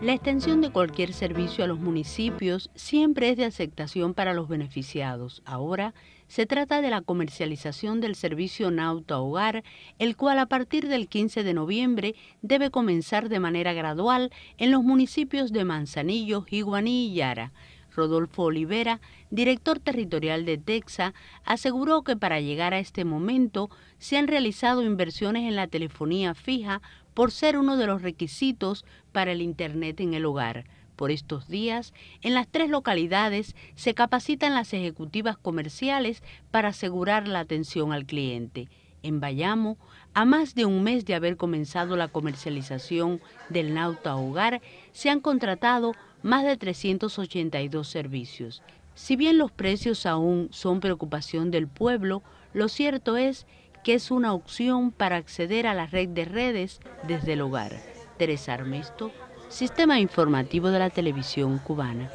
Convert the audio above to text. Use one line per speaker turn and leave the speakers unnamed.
La extensión de cualquier servicio a los municipios siempre es de aceptación para los beneficiados. Ahora se trata de la comercialización del servicio Nauta Hogar, el cual a partir del 15 de noviembre debe comenzar de manera gradual en los municipios de Manzanillo, y Yara. Rodolfo Olivera, director territorial de Texa, aseguró que para llegar a este momento se han realizado inversiones en la telefonía fija por ser uno de los requisitos para el Internet en el hogar. Por estos días, en las tres localidades se capacitan las ejecutivas comerciales para asegurar la atención al cliente. En Bayamo, a más de un mes de haber comenzado la comercialización del Nauta Hogar, se han contratado más de 382 servicios. Si bien los precios aún son preocupación del pueblo, lo cierto es que es una opción para acceder a la red de redes desde el hogar. Teresa Armesto, Sistema Informativo de la Televisión Cubana.